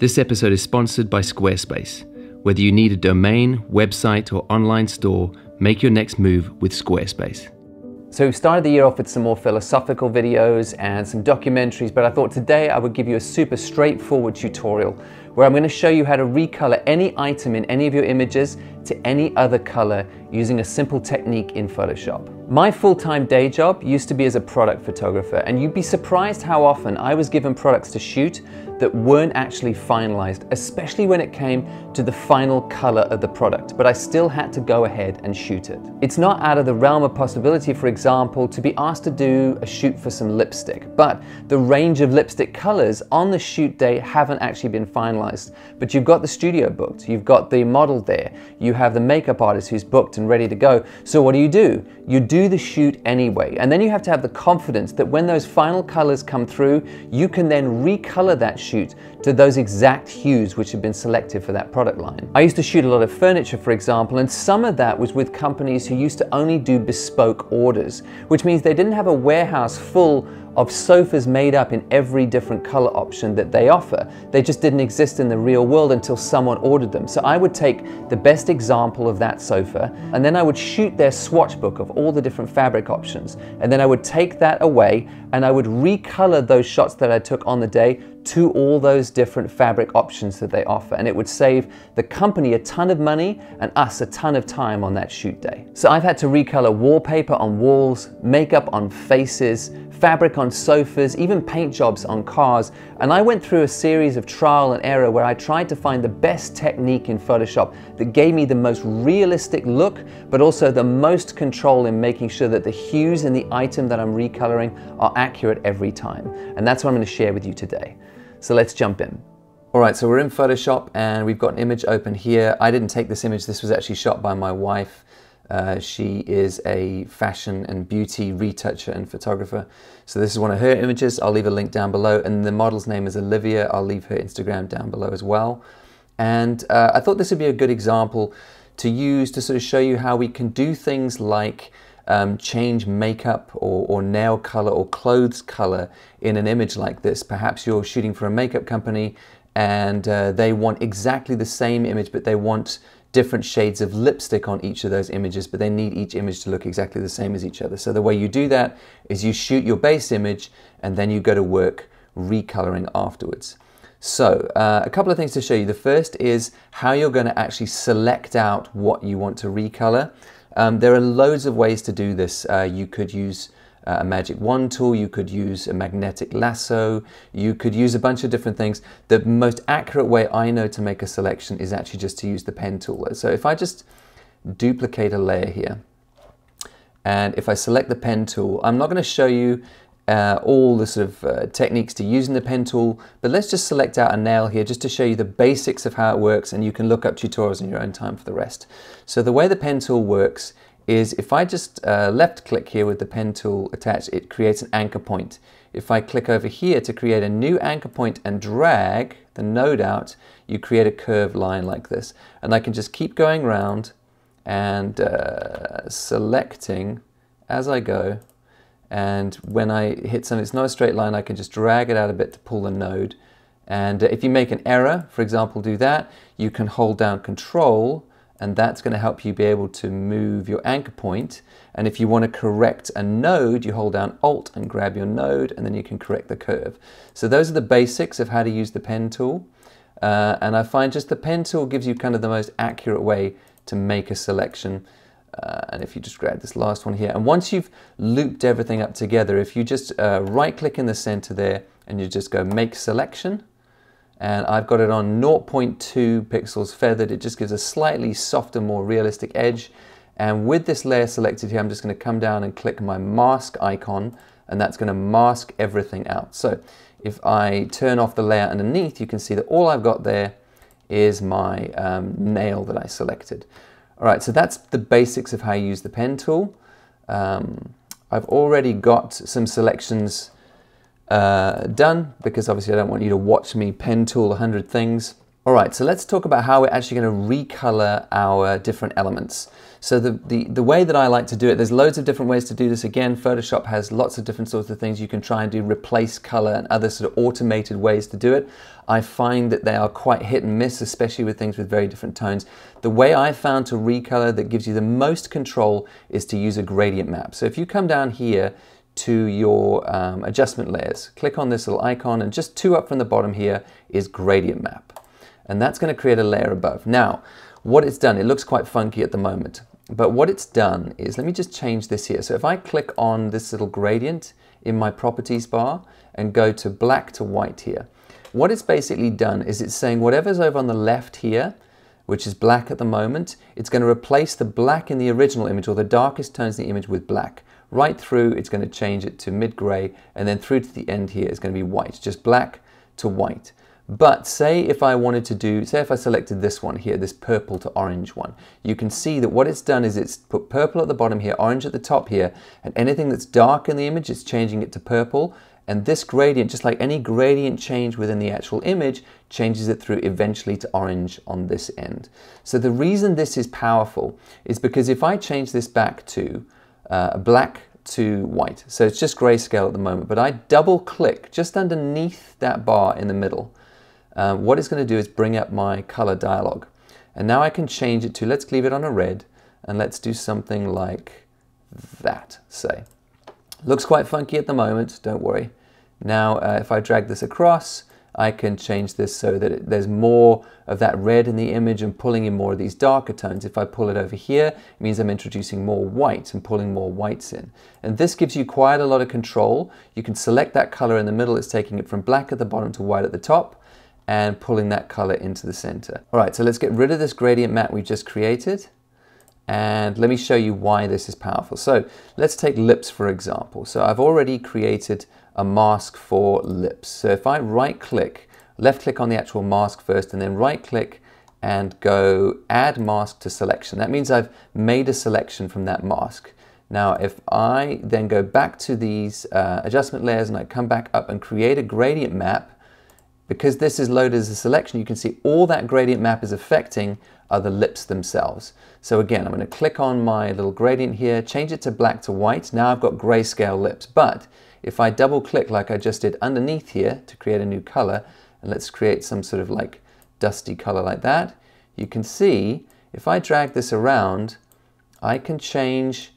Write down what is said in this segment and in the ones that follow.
This episode is sponsored by Squarespace. Whether you need a domain, website, or online store, make your next move with Squarespace. So we've started the year off with some more philosophical videos and some documentaries, but I thought today I would give you a super straightforward tutorial where I'm going to show you how to recolor any item in any of your images to any other color using a simple technique in Photoshop. My full-time day job used to be as a product photographer, and you'd be surprised how often I was given products to shoot that weren't actually finalized, especially when it came to the final color of the product, but I still had to go ahead and shoot it. It's not out of the realm of possibility, for example, to be asked to do a shoot for some lipstick, but the range of lipstick colors on the shoot day haven't actually been finalized. But you've got the studio booked, you've got the model there, you have the makeup artist who's booked and ready to go. So what do you do? You do the shoot anyway, and then you have to have the confidence that when those final colors come through, you can then recolor that shoot to those exact hues which had been selected for that product line. I used to shoot a lot of furniture, for example, and some of that was with companies who used to only do bespoke orders, which means they didn't have a warehouse full of sofas made up in every different color option that they offer. They just didn't exist in the real world until someone ordered them. So I would take the best example of that sofa and then I would shoot their swatch book of all the different fabric options. And then I would take that away and I would recolor those shots that I took on the day to all those different fabric options that they offer. And it would save the company a ton of money and us a ton of time on that shoot day. So I've had to recolor wallpaper on walls, makeup on faces, fabric on sofas, even paint jobs on cars, and I went through a series of trial and error where I tried to find the best technique in Photoshop that gave me the most realistic look, but also the most control in making sure that the hues in the item that I'm recoloring are accurate every time. And that's what I'm gonna share with you today. So let's jump in. All right, so we're in Photoshop and we've got an image open here. I didn't take this image, this was actually shot by my wife. Uh, she is a fashion and beauty retoucher and photographer. So this is one of her images. I'll leave a link down below. And the model's name is Olivia. I'll leave her Instagram down below as well. And uh, I thought this would be a good example to use to sort of show you how we can do things like um, change makeup or, or, nail color or clothes color in an image like this. Perhaps you're shooting for a makeup company and uh, they want exactly the same image, but they want different shades of lipstick on each of those images, but they need each image to look exactly the same as each other. So the way you do that is you shoot your base image and then you go to work recoloring afterwards. So uh, a couple of things to show you. The first is how you're going to actually select out what you want to recolor. Um, there are loads of ways to do this. Uh, you could use uh, a magic wand tool, you could use a magnetic lasso, you could use a bunch of different things. The most accurate way I know to make a selection is actually just to use the pen tool. So if I just duplicate a layer here, and if I select the pen tool, I'm not going to show you uh, all the sort of uh, techniques to use in the pen tool, but let's just select out a nail here just to show you the basics of how it works and you can look up tutorials in your own time for the rest. So the way the pen tool works is if I just uh, left click here with the pen tool attached, it creates an anchor point. If I click over here to create a new anchor point and drag the node out, you create a curved line like this. And I can just keep going around and uh, selecting as I go. And when I hit something, it's not a straight line, I can just drag it out a bit to pull the node. And uh, if you make an error, for example, do that, you can hold down control and that's going to help you be able to move your anchor point. And if you want to correct a node, you hold down Alt and grab your node, and then you can correct the curve. So those are the basics of how to use the pen tool. Uh, and I find just the pen tool gives you kind of the most accurate way to make a selection. Uh, and if you just grab this last one here, and once you've looped everything up together, if you just uh, right click in the center there and you just go make selection, and I've got it on 0.2 pixels feathered. It just gives a slightly softer, more realistic edge. And with this layer selected here, I'm just gonna come down and click my mask icon, and that's gonna mask everything out. So if I turn off the layer underneath, you can see that all I've got there is my um, nail that I selected. All right, so that's the basics of how you use the pen tool. Um, I've already got some selections uh, done because obviously I don't want you to watch me pen tool 100 things. All right, so let's talk about how we're actually going to recolor our different elements. So the, the, the way that I like to do it, there's loads of different ways to do this. Again, Photoshop has lots of different sorts of things you can try and do, replace color and other sort of automated ways to do it. I find that they are quite hit and miss, especially with things with very different tones. The way I found to recolor that gives you the most control is to use a gradient map. So if you come down here to your um, adjustment layers. Click on this little icon and just two up from the bottom here is gradient map. And that's gonna create a layer above. Now, what it's done, it looks quite funky at the moment, but what it's done is, let me just change this here. So if I click on this little gradient in my properties bar and go to black to white here, what it's basically done is it's saying whatever's over on the left here, which is black at the moment, it's going to replace the black in the original image or the darkest tones in the image with black. Right through, it's going to change it to mid-gray, and then through to the end here, it's going to be white, just black to white. But say if I wanted to do, say if I selected this one here, this purple to orange one, you can see that what it's done is it's put purple at the bottom here, orange at the top here, and anything that's dark in the image, it's changing it to purple. And this gradient, just like any gradient change within the actual image, changes it through eventually to orange on this end. So the reason this is powerful is because if I change this back to uh, black to white. So it's just grayscale at the moment, but I double click just underneath that bar in the middle. Uh, what it's gonna do is bring up my color dialog. And now I can change it to, let's leave it on a red, and let's do something like that, say. Looks quite funky at the moment, don't worry. Now, uh, if I drag this across, I can change this so that it, there's more of that red in the image and pulling in more of these darker tones. If I pull it over here, it means I'm introducing more whites and pulling more whites in. And this gives you quite a lot of control. You can select that color in the middle. It's taking it from black at the bottom to white at the top and pulling that color into the center. All right, so let's get rid of this gradient mat we just created. And let me show you why this is powerful. So let's take lips, for example. So I've already created a mask for lips. So if I right click, left click on the actual mask first and then right click and go add mask to selection. That means I've made a selection from that mask. Now if I then go back to these uh, adjustment layers and I come back up and create a gradient map, because this is loaded as a selection, you can see all that gradient map is affecting are the lips themselves. So again, I'm going to click on my little gradient here, change it to black to white. Now I've got grayscale lips, but if I double click like I just did underneath here to create a new color, and let's create some sort of like dusty color like that, you can see if I drag this around, I can change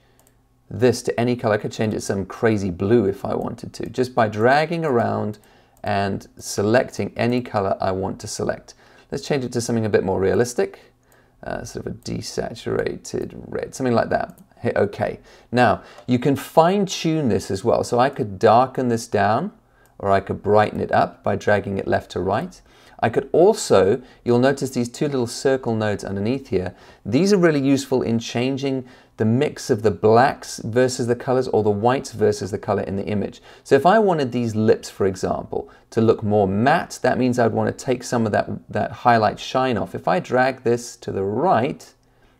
this to any color. I could change it some crazy blue if I wanted to, just by dragging around and selecting any color I want to select. Let's change it to something a bit more realistic uh, sort of a desaturated red, something like that. Hit OK. Now, you can fine tune this as well. So I could darken this down or I could brighten it up by dragging it left to right. I could also, you'll notice these two little circle nodes underneath here, these are really useful in changing the mix of the blacks versus the colors or the whites versus the color in the image. So if I wanted these lips, for example, to look more matte, that means I'd want to take some of that, that highlight shine off. If I drag this to the right,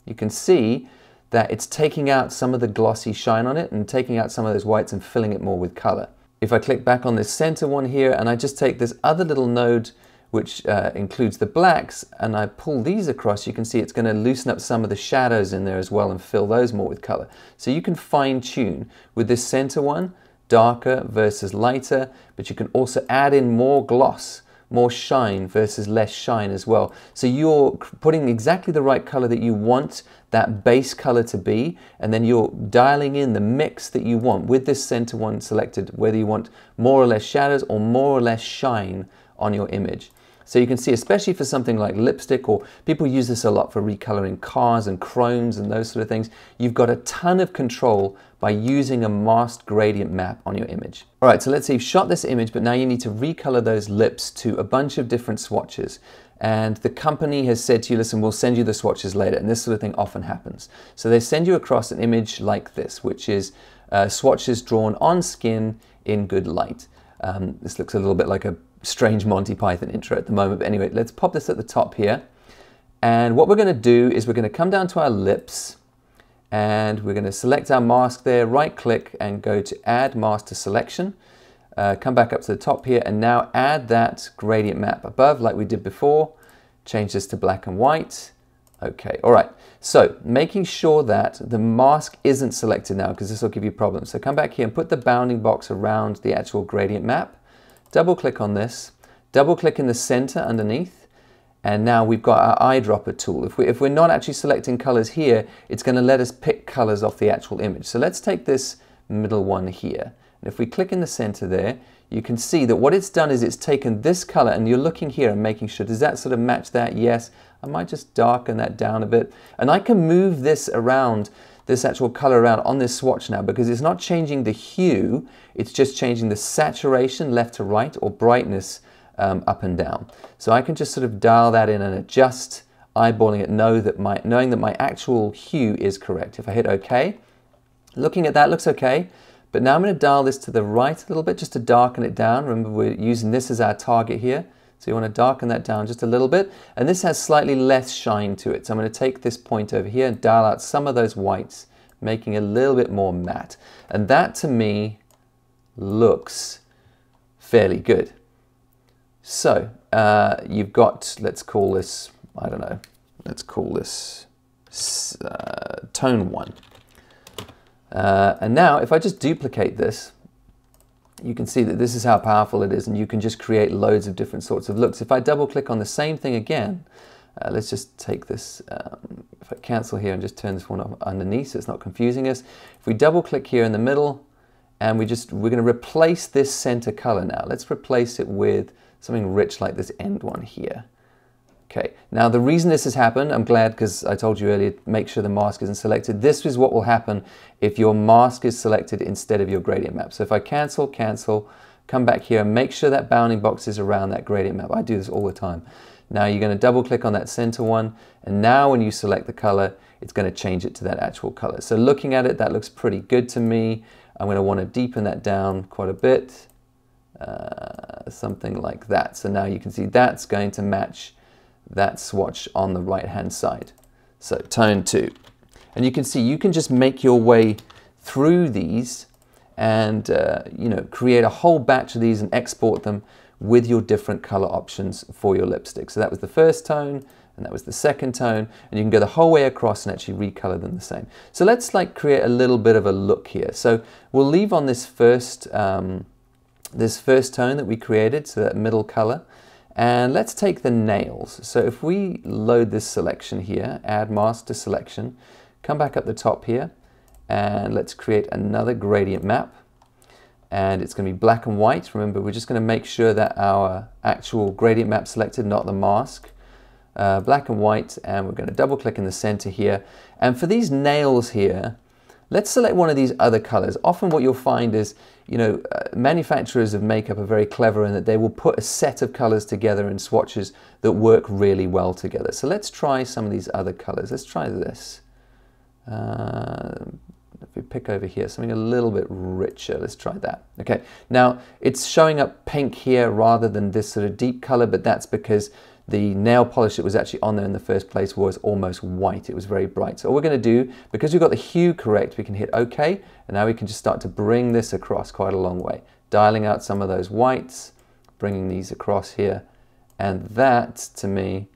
you can see that it's taking out some of the glossy shine on it and taking out some of those whites and filling it more with color. If I click back on this center one here and I just take this other little node which uh, includes the blacks, and I pull these across, you can see it's going to loosen up some of the shadows in there as well and fill those more with color. So you can fine tune with this center one, darker versus lighter, but you can also add in more gloss, more shine versus less shine as well. So you're putting exactly the right color that you want that base color to be, and then you're dialing in the mix that you want with this center one selected, whether you want more or less shadows or more or less shine on your image. So you can see, especially for something like lipstick, or people use this a lot for recoloring cars and chromes and those sort of things, you've got a ton of control by using a masked gradient map on your image. All right, so let's say you've shot this image, but now you need to recolor those lips to a bunch of different swatches. And the company has said to you, listen, we'll send you the swatches later. And this sort of thing often happens. So they send you across an image like this, which is uh, swatches drawn on skin in good light. Um, this looks a little bit like a strange Monty Python intro at the moment. But anyway, let's pop this at the top here. And what we're gonna do is we're gonna come down to our lips and we're gonna select our mask there, right click and go to add mask to selection. Uh, come back up to the top here and now add that gradient map above like we did before. Change this to black and white. Okay, all right. So making sure that the mask isn't selected now because this will give you problems. So come back here and put the bounding box around the actual gradient map. Double click on this, double click in the center underneath, and now we've got our eyedropper tool. If, we, if we're not actually selecting colors here, it's gonna let us pick colors off the actual image. So let's take this middle one here. And if we click in the center there, you can see that what it's done is it's taken this color and you're looking here and making sure, does that sort of match that? Yes. I might just darken that down a bit. And I can move this around this actual color around on this swatch now because it's not changing the hue, it's just changing the saturation left to right or brightness um, up and down. So I can just sort of dial that in and adjust, eyeballing it, know that my, knowing that my actual hue is correct. If I hit OK, looking at that looks okay, but now I'm going to dial this to the right a little bit just to darken it down. Remember we're using this as our target here. So you want to darken that down just a little bit. And this has slightly less shine to it. So I'm going to take this point over here and dial out some of those whites, making a little bit more matte. And that to me looks fairly good. So uh, you've got, let's call this, I don't know, let's call this uh, tone one. Uh, and now if I just duplicate this, you can see that this is how powerful it is and you can just create loads of different sorts of looks. If I double click on the same thing again, uh, let's just take this, um, if I cancel here and just turn this one up underneath so it's not confusing us. If we double click here in the middle and we just, we're gonna replace this center color now. Let's replace it with something rich like this end one here. Okay, now the reason this has happened, I'm glad because I told you earlier, make sure the mask isn't selected. This is what will happen if your mask is selected instead of your gradient map. So if I cancel, cancel, come back here and make sure that bounding box is around that gradient map. I do this all the time. Now you're gonna double click on that center one and now when you select the color, it's gonna change it to that actual color. So looking at it, that looks pretty good to me. I'm gonna to want to to deepen that down quite a bit, uh, something like that. So now you can see that's going to match that swatch on the right hand side. So tone two. And you can see you can just make your way through these and uh, you know create a whole batch of these and export them with your different color options for your lipstick. So that was the first tone and that was the second tone and you can go the whole way across and actually recolor them the same. So let's like create a little bit of a look here. So we'll leave on this first um, this first tone that we created, so that middle color, and let's take the nails. So if we load this selection here, add mask to selection, come back up the top here, and let's create another gradient map. And it's going to be black and white. Remember, we're just going to make sure that our actual gradient map selected, not the mask. Uh, black and white, and we're going to double click in the center here. And for these nails here, Let's select one of these other colors. Often what you'll find is, you know, uh, manufacturers of makeup are very clever in that they will put a set of colors together in swatches that work really well together. So let's try some of these other colors. Let's try this. Uh, if we pick over here, something a little bit richer, let's try that. Okay, now it's showing up pink here rather than this sort of deep color, but that's because the nail polish that was actually on there in the first place was almost white. It was very bright. So all we're going to do, because we've got the hue correct, we can hit OK. And now we can just start to bring this across quite a long way. Dialing out some of those whites, bringing these across here. And that, to me,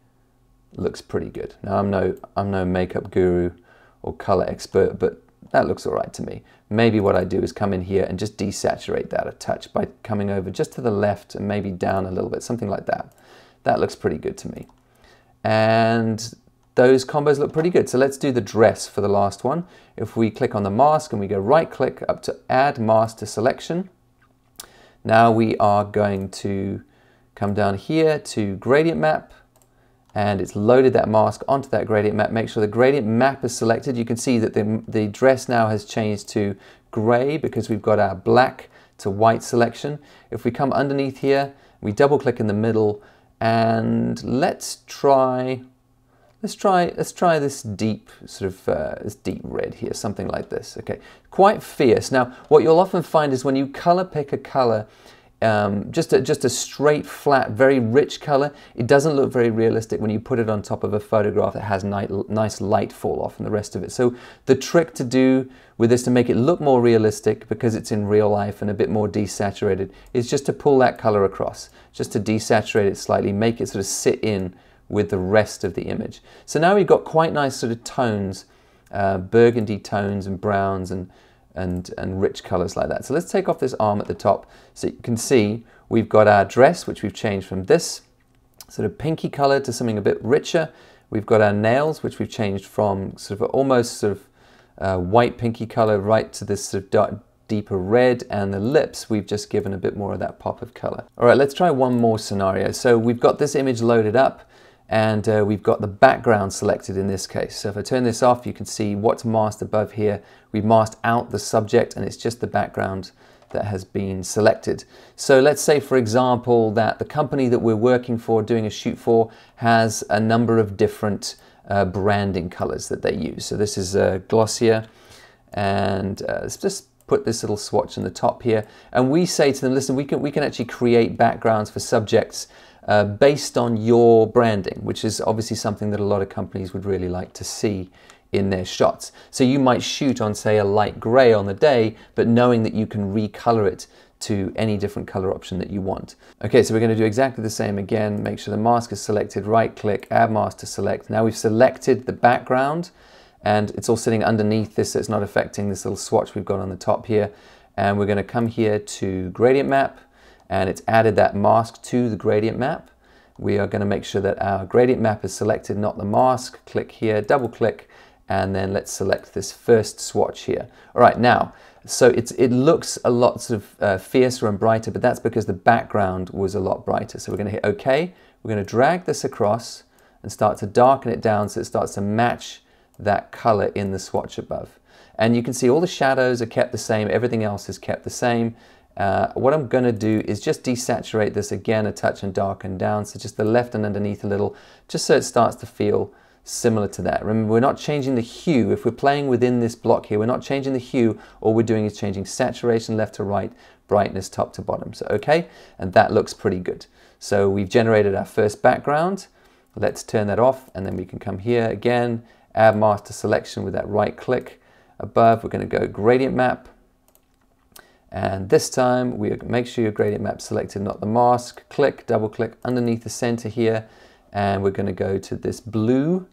looks pretty good. Now, I'm no, I'm no makeup guru or color expert, but that looks all right to me. Maybe what I do is come in here and just desaturate that a touch by coming over just to the left and maybe down a little bit, something like that. That looks pretty good to me. And those combos look pretty good. So let's do the dress for the last one. If we click on the mask and we go right click up to add mask to selection, now we are going to come down here to gradient map and it's loaded that mask onto that gradient map. Make sure the gradient map is selected. You can see that the, the dress now has changed to gray because we've got our black to white selection. If we come underneath here, we double click in the middle and let's try let's try let's try this deep sort of uh, this deep red here something like this okay quite fierce now what you'll often find is when you color pick a color um, just, a, just a straight, flat, very rich color. It doesn't look very realistic when you put it on top of a photograph that has nice, nice light fall off and the rest of it. So the trick to do with this to make it look more realistic because it's in real life and a bit more desaturated is just to pull that color across, just to desaturate it slightly, make it sort of sit in with the rest of the image. So now we've got quite nice sort of tones, uh, burgundy tones and browns and and, and rich colors like that. So let's take off this arm at the top. So you can see we've got our dress, which we've changed from this sort of pinky color to something a bit richer. We've got our nails, which we've changed from sort of almost sort of uh, white pinky color right to this sort of dark, deeper red and the lips we've just given a bit more of that pop of color. All right, let's try one more scenario. So we've got this image loaded up and uh, we've got the background selected in this case. So if I turn this off, you can see what's masked above here. We've masked out the subject and it's just the background that has been selected. So let's say, for example, that the company that we're working for, doing a shoot for, has a number of different uh, branding colors that they use. So this is uh, Glossier, and uh, let's just put this little swatch in the top here. And we say to them, listen, we can, we can actually create backgrounds for subjects uh, based on your branding, which is obviously something that a lot of companies would really like to see in their shots. So you might shoot on, say, a light gray on the day, but knowing that you can recolor it to any different color option that you want. Okay, so we're gonna do exactly the same again. Make sure the mask is selected, right click, add mask to select. Now we've selected the background and it's all sitting underneath this, so it's not affecting this little swatch we've got on the top here. And we're gonna come here to gradient map, and it's added that mask to the gradient map. We are going to make sure that our gradient map is selected, not the mask. Click here, double click, and then let's select this first swatch here. All right, now, so it's, it looks a lot sort of uh, fiercer and brighter, but that's because the background was a lot brighter. So we're going to hit OK. We're going to drag this across and start to darken it down so it starts to match that color in the swatch above. And you can see all the shadows are kept the same, everything else is kept the same, uh, what I'm gonna do is just desaturate this again a touch and darken down, so just the left and underneath a little, just so it starts to feel similar to that. Remember, we're not changing the hue. If we're playing within this block here, we're not changing the hue. All we're doing is changing saturation left to right, brightness top to bottom. So, okay, and that looks pretty good. So we've generated our first background. Let's turn that off, and then we can come here again, add master selection with that right click above. We're gonna go gradient map, and this time, we make sure your gradient map selected, not the mask. Click, double click underneath the center here, and we're gonna go to this blue.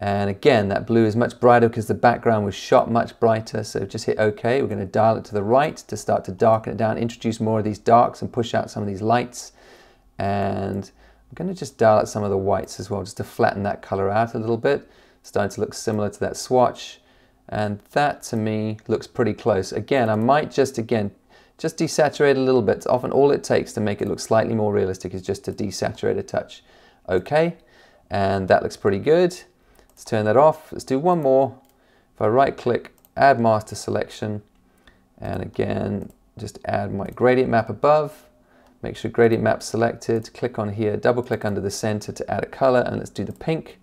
And again, that blue is much brighter because the background was shot much brighter. So just hit OK. We're gonna dial it to the right to start to darken it down, introduce more of these darks and push out some of these lights. And I'm gonna just dial out some of the whites as well, just to flatten that color out a little bit. Starting to look similar to that swatch. And that to me looks pretty close. Again, I might just, again, just desaturate a little bit. often all it takes to make it look slightly more realistic is just to desaturate a touch. Okay, and that looks pretty good. Let's turn that off. Let's do one more. If I right click, add master selection, and again, just add my gradient map above. Make sure gradient map selected. Click on here, double click under the center to add a color, and let's do the pink.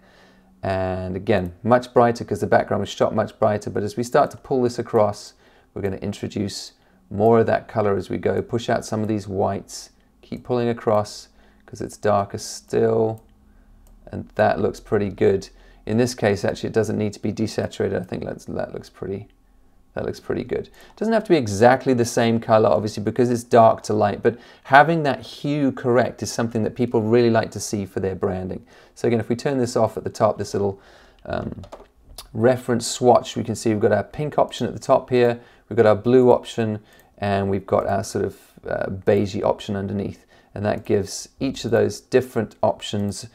And again, much brighter because the background was shot much brighter. But as we start to pull this across, we're going to introduce more of that color as we go. Push out some of these whites. Keep pulling across because it's darker still. And that looks pretty good. In this case, actually, it doesn't need to be desaturated. I think that looks pretty that looks pretty good. It doesn't have to be exactly the same color, obviously, because it's dark to light, but having that hue correct is something that people really like to see for their branding. So again, if we turn this off at the top, this little um, reference swatch, we can see we've got our pink option at the top here, we've got our blue option, and we've got our sort of uh, beigey option underneath. And that gives each of those different options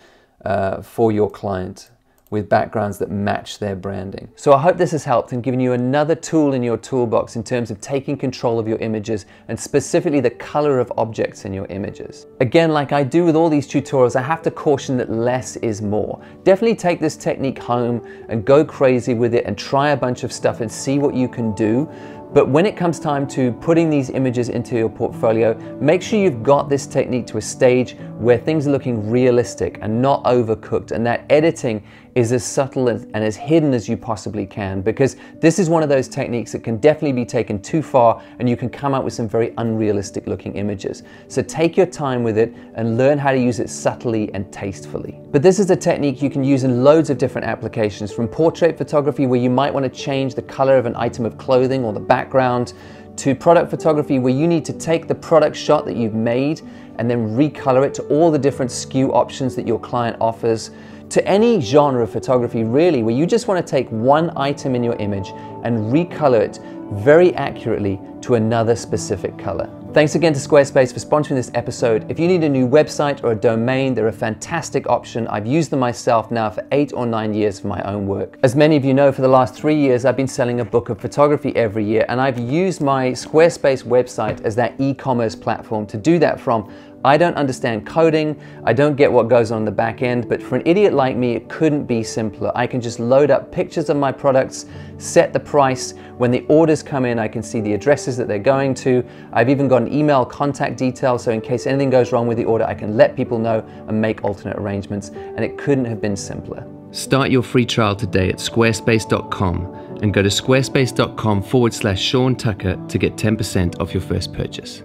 uh, for your client with backgrounds that match their branding. So I hope this has helped and given you another tool in your toolbox in terms of taking control of your images and specifically the color of objects in your images. Again, like I do with all these tutorials, I have to caution that less is more. Definitely take this technique home and go crazy with it and try a bunch of stuff and see what you can do. But when it comes time to putting these images into your portfolio, make sure you've got this technique to a stage where things are looking realistic and not overcooked and that editing is as subtle and, as hidden as you possibly can because this is one of those techniques that can definitely be taken too far and you can come out with some very unrealistic looking images. So take your time with it and learn how to use it subtly and tastefully. But this is a technique you can use in loads of different applications from portrait photography where you might want to change the color of an item of clothing or the background to product photography where you need to take the product shot that you've made and then recolor it to all the different skew options that your client offers to any genre of photography really, where you just want to take one item in your image and recolor it very accurately to another specific color. Thanks again to Squarespace for sponsoring this episode. If you need a new website or a domain, they're a fantastic option. I've used them myself now for eight or nine years for my own work. As many of you know, for the last three years, I've been selling a book of photography every year, and I've used my Squarespace website as that e-commerce platform to do that from. I don't understand coding, I don't get what goes on the back end, but for an idiot like me, it couldn't be simpler. I can just load up pictures of my products, set the price. When the orders come in, I can see the addresses that they're going to. I've even got email contact detail so in case anything goes wrong with the order, I can let people know and make alternate arrangements. And it couldn't have been simpler. Start your free trial today at squarespace.com and go to squarespace.com forward slash Sean Tucker to get 10% off your first purchase.